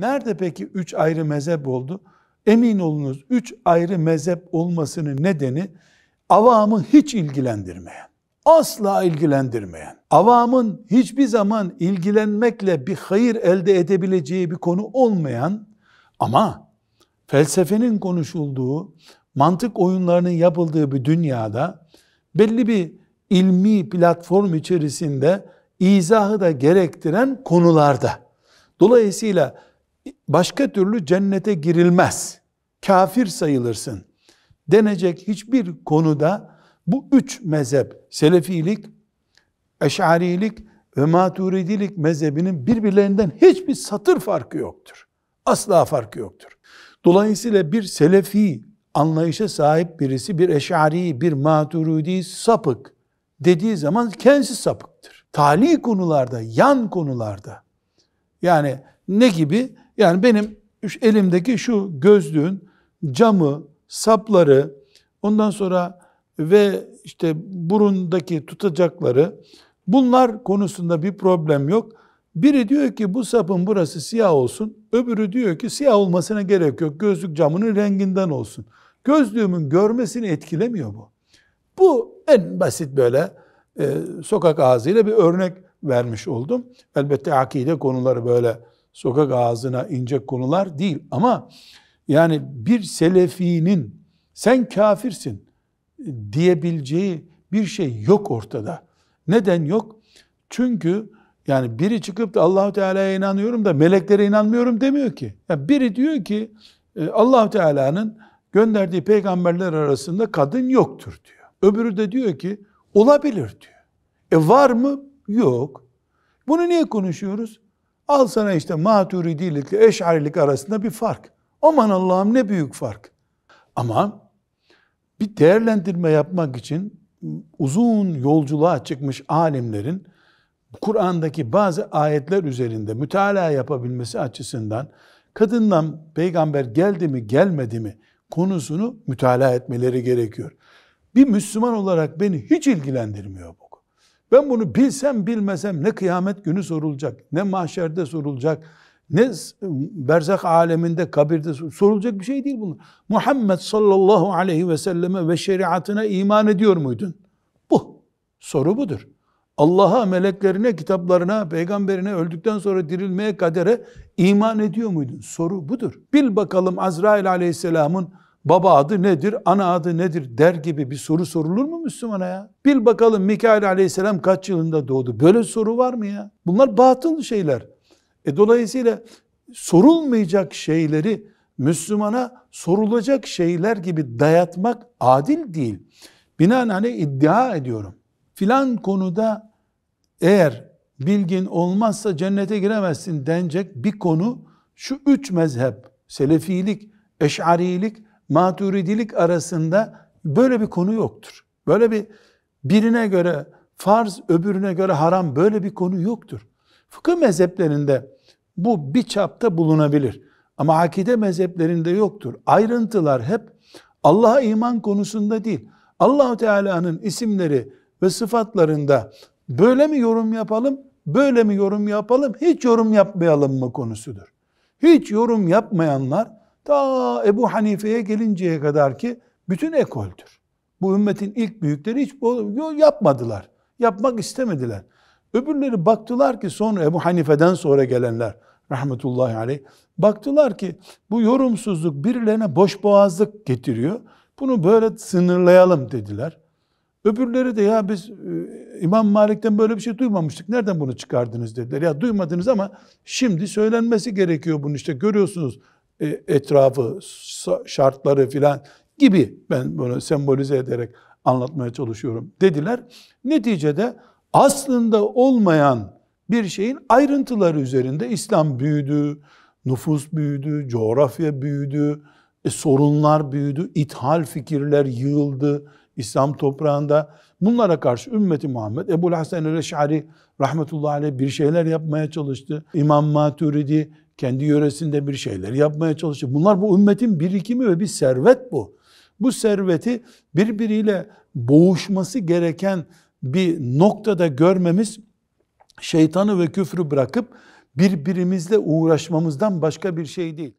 Nerede peki üç ayrı mezhep oldu? Emin olunuz üç ayrı mezhep olmasının nedeni avamı hiç ilgilendirmeyen, asla ilgilendirmeyen, avamın hiçbir zaman ilgilenmekle bir hayır elde edebileceği bir konu olmayan ama felsefenin konuşulduğu, mantık oyunlarının yapıldığı bir dünyada belli bir ilmi platform içerisinde izahı da gerektiren konularda. Dolayısıyla başka türlü cennete girilmez, kafir sayılırsın denecek hiçbir konuda bu üç mezhep, Selefilik, Eş'arilik ve Maturidilik mezhebinin birbirlerinden hiçbir satır farkı yoktur. Asla farkı yoktur. Dolayısıyla bir Selefi anlayışa sahip birisi bir Eş'ari, bir Maturidi sapık dediği zaman kendisi sapıktır. Tali konularda, yan konularda yani ne gibi? Yani benim elimdeki şu gözlüğün camı, sapları, ondan sonra ve işte burundaki tutacakları bunlar konusunda bir problem yok. Biri diyor ki bu sapın burası siyah olsun. Öbürü diyor ki siyah olmasına gerek yok. Gözlük camının renginden olsun. Gözlüğümün görmesini etkilemiyor bu. Bu en basit böyle e, sokak ağzıyla bir örnek vermiş oldum. Elbette akide konuları böyle sokak ağzına inecek konular değil ama yani bir selefinin sen kafirsin diyebileceği bir şey yok ortada. Neden yok? Çünkü yani biri çıkıp da Allahu Teala'ya inanıyorum da meleklere inanmıyorum demiyor ki. Yani biri diyor ki e, Allahu Teala'nın gönderdiği peygamberler arasında kadın yoktur diyor. Öbürü de diyor ki olabilir diyor. E var mı? Yok. Bunu niye konuşuyoruz? Al sana işte maturidilikle eşarilik arasında bir fark. Aman Allah'ım ne büyük fark. Ama bir değerlendirme yapmak için uzun yolculuğa çıkmış alimlerin Kur'an'daki bazı ayetler üzerinde mütalaa yapabilmesi açısından kadından peygamber geldi mi gelmedi mi konusunu mütalaa etmeleri gerekiyor. Bir Müslüman olarak beni hiç ilgilendirmiyor bu. Ben bunu bilsem bilmesem ne kıyamet günü sorulacak, ne mahşerde sorulacak, ne berzak aleminde, kabirde sorulacak bir şey değil bunlar. Muhammed sallallahu aleyhi ve selleme ve şeriatına iman ediyor muydun? Bu. Soru budur. Allah'a, meleklerine, kitaplarına, peygamberine öldükten sonra dirilmeye kadere iman ediyor muydun? Soru budur. Bil bakalım Azrail aleyhisselamın baba adı nedir, ana adı nedir der gibi bir soru sorulur mu Müslümana ya? Bil bakalım Mikail aleyhisselam kaç yılında doğdu? Böyle soru var mı ya? Bunlar batıl şeyler. E dolayısıyla sorulmayacak şeyleri Müslümana sorulacak şeyler gibi dayatmak adil değil. Binaenaleyh iddia ediyorum. Filan konuda eğer bilgin olmazsa cennete giremezsin denecek bir konu şu üç mezhep, selefilik, eşarilik maturidilik arasında böyle bir konu yoktur. Böyle bir birine göre farz, öbürüne göre haram böyle bir konu yoktur. Fıkıh mezheplerinde bu bir çapta bulunabilir. Ama akide mezheplerinde yoktur. Ayrıntılar hep Allah'a iman konusunda değil. Allahu Teala'nın isimleri ve sıfatlarında böyle mi yorum yapalım, böyle mi yorum yapalım, hiç yorum yapmayalım mı konusudur. Hiç yorum yapmayanlar Ta Ebu Hanife'ye gelinceye kadar ki bütün ekoldür. Bu ümmetin ilk büyükleri hiç yapmadılar. Yapmak istemediler. Öbürleri baktılar ki sonra Ebu Hanife'den sonra gelenler rahmetullahi aleyh baktılar ki bu yorumsuzluk birilerine boş boğazlık getiriyor. Bunu böyle sınırlayalım dediler. Öbürleri de ya biz e, İmam Malik'ten böyle bir şey duymamıştık. Nereden bunu çıkardınız dediler. Ya duymadınız ama şimdi söylenmesi gerekiyor bunu işte görüyorsunuz. E, etrafı, şartları filan gibi ben bunu sembolize ederek anlatmaya çalışıyorum dediler. Neticede aslında olmayan bir şeyin ayrıntıları üzerinde İslam büyüdü, nüfus büyüdü, coğrafya büyüdü, e, sorunlar büyüdü, ithal fikirler yığıldı İslam toprağında. Bunlara karşı ümmeti Muhammed, Ebu Hasan el-Eş'ari rahmetullahi aleyh bir şeyler yapmaya çalıştı. İmam Maturidi kendi yöresinde bir şeyler yapmaya çalışıyor. Bunlar bu ümmetin birikimi ve bir servet bu. Bu serveti birbiriyle boğuşması gereken bir noktada görmemiz şeytanı ve küfrü bırakıp birbirimizle uğraşmamızdan başka bir şey değil.